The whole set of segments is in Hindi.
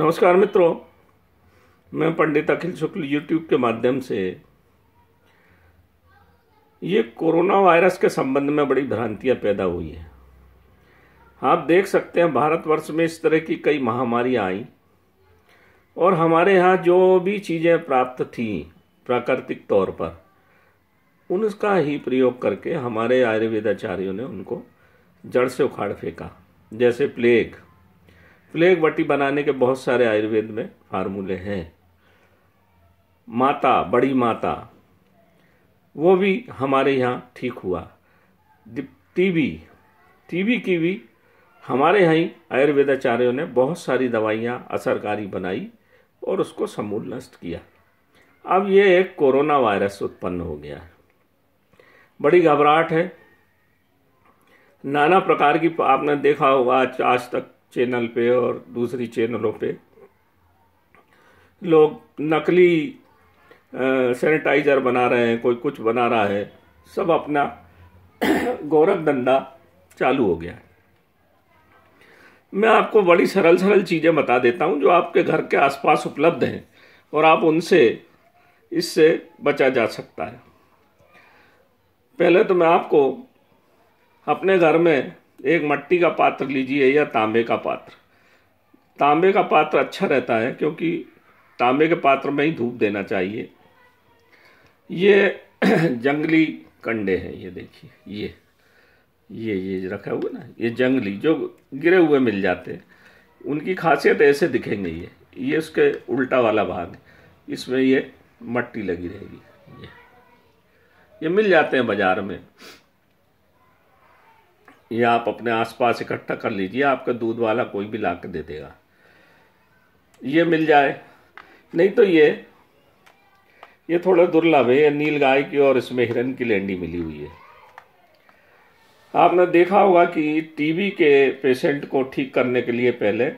नमस्कार मित्रों मैं पंडित अखिल शुक्ल यूट्यूब के माध्यम से ये कोरोना वायरस के संबंध में बड़ी भ्रांतियां पैदा हुई है आप देख सकते हैं भारतवर्ष में इस तरह की कई महामारियां आई और हमारे यहाँ जो भी चीज़ें प्राप्त थी प्राकृतिक तौर पर उनका ही प्रयोग करके हमारे आयुर्वेदाचार्यों ने उनको जड़ से उखाड़ फेंका जैसे प्लेग प्लेग बटी बनाने के बहुत सारे आयुर्वेद में फार्मूले हैं माता बड़ी माता वो भी हमारे यहाँ ठीक हुआ टीबी टीबी की भी हमारे यहाँ ही आयुर्वेदाचार्यों ने बहुत सारी दवाइयाँ असरकारी बनाई और उसको समूल नष्ट किया अब ये एक कोरोना वायरस उत्पन्न हो गया है बड़ी घबराहट है नाना प्रकार की आपने देखा होगा आज तक चैनल पे और दूसरी चैनलों पे लोग नकली सैनिटाइज़र बना रहे हैं कोई कुछ बना रहा है सब अपना गौरव धंधा चालू हो गया है मैं आपको बड़ी सरल सरल चीज़ें बता देता हूँ जो आपके घर के आसपास उपलब्ध हैं और आप उनसे इससे बचा जा सकता है पहले तो मैं आपको अपने घर में एक मट्टी का पात्र लीजिए या तांबे का पात्र तांबे का पात्र अच्छा रहता है क्योंकि तांबे के पात्र में ही धूप देना चाहिए ये जंगली कंडे हैं ये देखिए ये ये ये रखा हुआ ना ये जंगली जो गिरे हुए मिल जाते हैं उनकी खासियत ऐसे दिखेंगे ये ये उसके उल्टा वाला भाग है इसमें ये मट्टी लगी रहेगी ये ये मिल जाते हैं बाज़ार में ये आप अपने आसपास इकट्ठा कर लीजिए आपका दूध वाला कोई भी ला दे देगा ये मिल जाए नहीं तो ये ये थोड़ा दुर्लभ है नील गाय की और इसमें हिरन की लेंडी मिली हुई है आपने देखा होगा कि टीबी के पेशेंट को ठीक करने के लिए पहले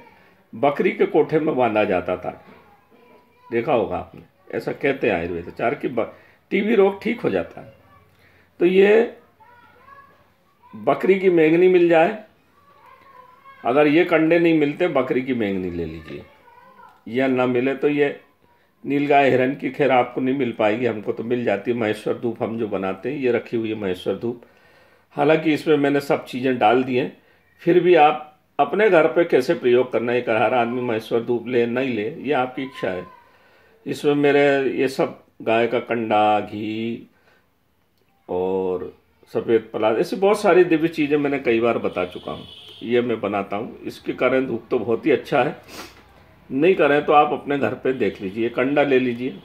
बकरी के कोठे में बांधा जाता था देखा होगा आपने ऐसा कहते हैं आयुर्वेदाचार्य कि टीबी रोग ठीक हो जाता है तो ये बकरी की मेंगनी मिल जाए अगर ये कंडे नहीं मिलते बकरी की मेंगनी ले लीजिए या ना मिले तो ये नीलगाय हिरन की खैर आपको नहीं मिल पाएगी हमको तो मिल जाती है महेश्वर धूप हम जो बनाते हैं ये रखी हुई है महेश्वर धूप हालांकि इसमें मैंने सब चीज़ें डाल दी हैं फिर भी आप अपने घर पे कैसे प्रयोग करना है हर आदमी महेश्वर धूप ले नहीं ले ये आपकी इच्छा है इसमें मेरे ये सब गाय का कंडा घी और सफ़ेद पलाद ऐसी बहुत सारी दिव्य चीज़ें मैंने कई बार बता चुका हूँ ये मैं बनाता हूँ इसके कारण धूप तो बहुत ही अच्छा है नहीं करें तो आप अपने घर पे देख लीजिए कंडा ले लीजिए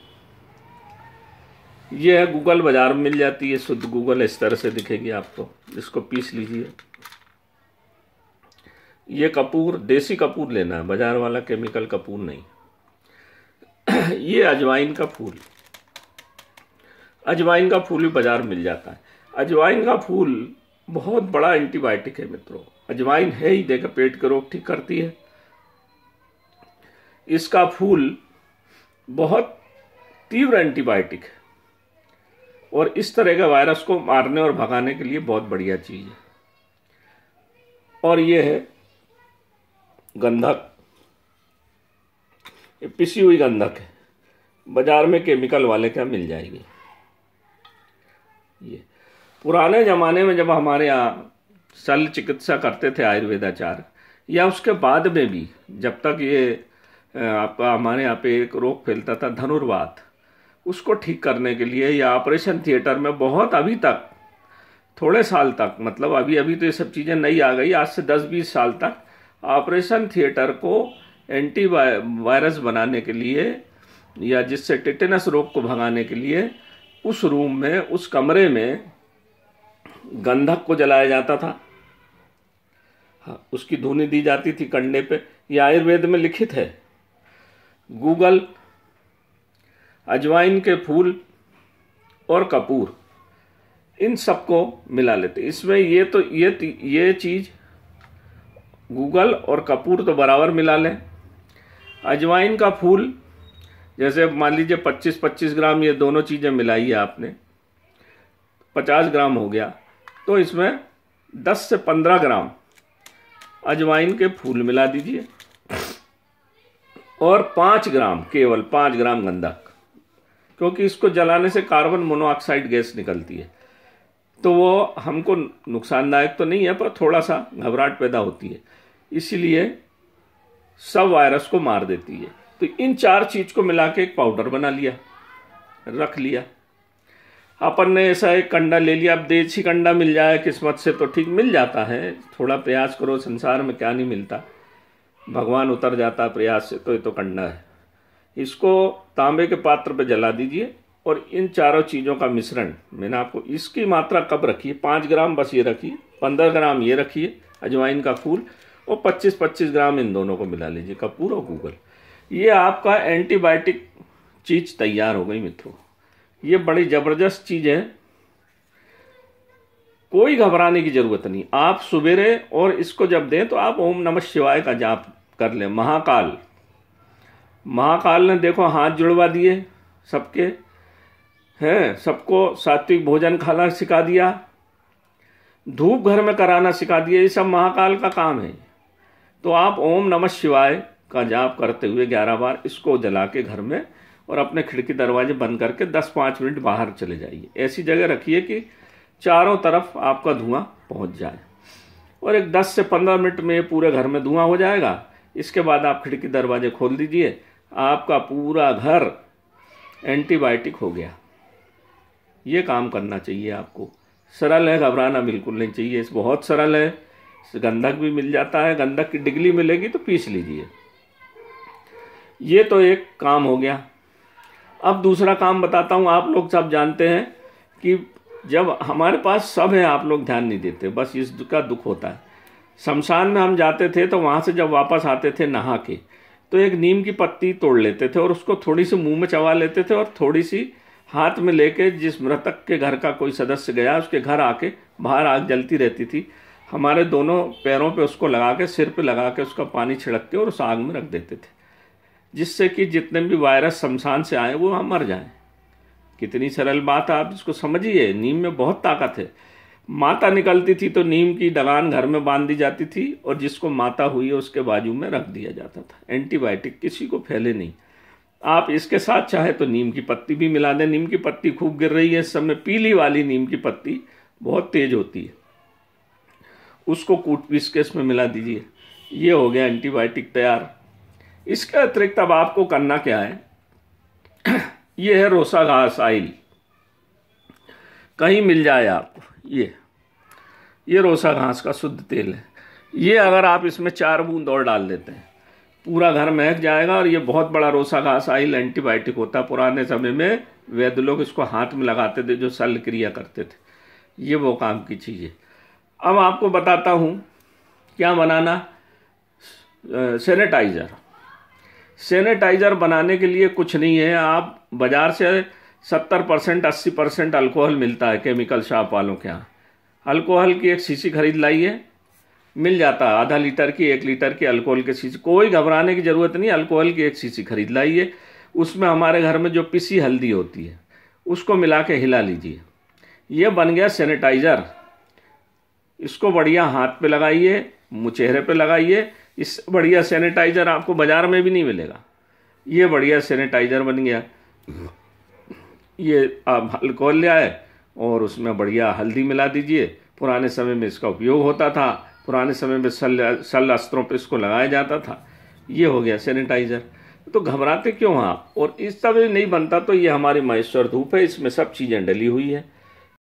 ये है गूगल बाज़ार में मिल जाती है शुद्ध गूगल इस तरह से दिखेगी आपको इसको पीस लीजिए ये कपूर देसी कपूर लेना है बाज़ार वाला केमिकल कपूर नहीं ये अजवाइन का फूल अजवाइन का फूल भी बाज़ार मिल जाता है अजवाइन का फूल बहुत बड़ा एंटीबायोटिक है मित्रों अजवाइन है ही देखा पेट के रोग ठीक करती है इसका फूल बहुत तीव्र एंटीबायोटिक है और इस तरह का वायरस को मारने और भगाने के लिए बहुत बढ़िया चीज़ है और यह है गंधक ये पिसी हुई गंधक है बाज़ार में केमिकल वाले क्या मिल जाएगी ये पुराने ज़माने में जब हमारे यहाँ शल चिकित्सा करते थे आयुर्वेदाचार्य या उसके बाद में भी जब तक ये आपका हमारे यहाँ पे एक रोग फैलता था धनुर्वात उसको ठीक करने के लिए या ऑपरेशन थिएटर में बहुत अभी तक थोड़े साल तक मतलब अभी अभी तो ये सब चीज़ें नई आ गई आज से 10-20 साल तक ऑपरेशन थिएटर को एंटी वायरस बनाने के लिए या जिससे टिटेनस रोग को भगाने के लिए उस रूम में उस कमरे में गंधक को जलाया जाता था हाँ उसकी धुनी दी जाती थी कंडे पे ये आयुर्वेद में लिखित है गूगल अजवाइन के फूल और कपूर इन सबको मिला लेते इसमें ये तो ये ये चीज़ गूगल और कपूर तो बराबर मिला लें अजवाइन का फूल जैसे मान लीजिए 25-25 ग्राम ये दोनों चीज़ें मिलाई है आपने 50 ग्राम हो गया तो इसमें 10 से 15 ग्राम अजवाइन के फूल मिला दीजिए और 5 ग्राम केवल 5 ग्राम गंधक क्योंकि इसको जलाने से कार्बन मोनोऑक्साइड गैस निकलती है तो वो हमको नुकसानदायक तो नहीं है पर थोड़ा सा घबराहट पैदा होती है इसीलिए सब वायरस को मार देती है तो इन चार चीज़ को मिला के एक पाउडर बना लिया रख लिया अपन ने ऐसा एक कंडा ले लिया अब देसी कंडा मिल जाए किस्मत से तो ठीक मिल जाता है थोड़ा प्रयास करो संसार में क्या नहीं मिलता भगवान उतर जाता प्रयास से तो ये तो कंडा है इसको तांबे के पात्र पे जला दीजिए और इन चारों चीज़ों का मिश्रण मैंने आपको इसकी मात्रा कब रखिए पाँच ग्राम बस ये रखिए पंद्रह ग्राम ये रखिए अजवाइन का फूल और पच्चीस पच्चीस ग्राम इन दोनों को मिला लीजिए कपूर और गूगल ये आपका एंटीबायोटिक चीज़ तैयार हो गई मित्रों ये बड़ी ज़बरदस्त चीज़ है कोई घबराने की ज़रूरत नहीं आप सवेरे और इसको जब दें तो आप ओम नमः शिवाय का जाप कर लें महाकाल महाकाल ने देखो हाथ जुड़वा दिए सबके हैं सबको सात्विक भोजन खाना सिखा दिया धूप घर में कराना सिखा दिया ये सब महाकाल का काम है तो आप ओम नमः शिवाय का जाप करते हुए ग्यारह बार इसको जला के घर में और अपने खिड़की दरवाजे बंद करके दस पाँच मिनट बाहर चले जाइए ऐसी जगह रखिए कि चारों तरफ आपका धुआं पहुंच जाए और एक 10 से 15 मिनट में पूरे घर में धुआं हो जाएगा इसके बाद आप खिड़की दरवाजे खोल दीजिए आपका पूरा घर एंटीबायोटिक हो गया ये काम करना चाहिए आपको सरल है घबराना बिल्कुल नहीं चाहिए इस बहुत सरल है गंधक भी मिल जाता है गंधक की डिगली मिलेगी तो पीस लीजिए ये तो एक काम हो गया अब दूसरा काम बताता हूँ आप लोग सब जानते हैं कि जब हमारे पास सब है आप लोग ध्यान नहीं देते बस इसका दुख होता है शमशान में हम जाते थे तो वहाँ से जब वापस आते थे नहा के तो एक नीम की पत्ती तोड़ लेते थे और उसको थोड़ी सी मुंह में चबा लेते थे और थोड़ी सी हाथ में लेके जिस मृतक के घर का कोई सदस्य गया उसके घर आके बाहर आग जलती रहती थी हमारे दोनों पैरों पे उसको लगा के सिर पे लगा के उसका पानी छिड़क के और उस आग में रख देते थे जिससे कि जितने भी वायरस शमशान से आए वो वहाँ मर जाएं कितनी सरल बात आप इसको समझिए नीम में बहुत ताकत है माता निकलती थी तो नीम की डगान घर में बांध दी जाती थी और जिसको माता हुई है उसके बाजू में रख दिया जाता था एंटीबायोटिक किसी को फैले नहीं आप इसके साथ चाहे तो नीम की पत्ती भी मिला दें नीम की पत्ती खूब गिर रही है इस समय पीली वाली नीम की पत्ती बहुत तेज होती है उसको कूट पीस के इसमें मिला दीजिए ये हो गया एंटीबायोटिक तैयार इसके अतिरिक्त अब आपको करना क्या है ये है रोसा घास आइल कहीं मिल जाए आपको ये ये रोसा घास का शुद्ध तेल है ये अगर आप इसमें चार बूंद और डाल देते हैं पूरा घर महक जाएगा और ये बहुत बड़ा रोसा घास आइल एंटीबायोटिक होता है पुराने समय में वैद्य लोग इसको हाथ में लगाते थे जो शल क्रिया करते थे ये वो काम की चीज़ है अब आपको बताता हूँ क्या बनाना सैनिटाइज़र सैनिटाइज़र बनाने के लिए कुछ नहीं है आप बाज़ार से सत्तर परसेंट अस्सी परसेंट अल्कोहल मिलता है केमिकल शॉप वालों के यहाँ अल्कोहल की एक शीशी खरीद लाइए मिल जाता है आधा लीटर की एक लीटर की अल्कोहल की शीशी कोई घबराने की ज़रूरत नहीं अल्कोहल की एक शीशी खरीद लाइए उसमें हमारे घर में जो पिसी हल्दी होती है उसको मिला के हिला लीजिए यह बन गया सैनिटाइज़र इसको बढ़िया हाथ पे लगाइए चेहरे पे लगाइए इस बढ़िया सैनिटाइज़र आपको बाज़ार में भी नहीं मिलेगा ये बढ़िया सैनिटाइज़र बन गया ये आप अल्कोहल ले आए और उसमें बढ़िया हल्दी मिला दीजिए पुराने समय में इसका उपयोग होता था पुराने समय में सल सल अस्त्रों पर इसको लगाया जाता था ये हो गया सैनिटाइज़र तो घबराते क्यों आप और इस तरह नहीं बनता तो ये हमारी महेश्वर धूप है इसमें सब चीज़ें डली हुई है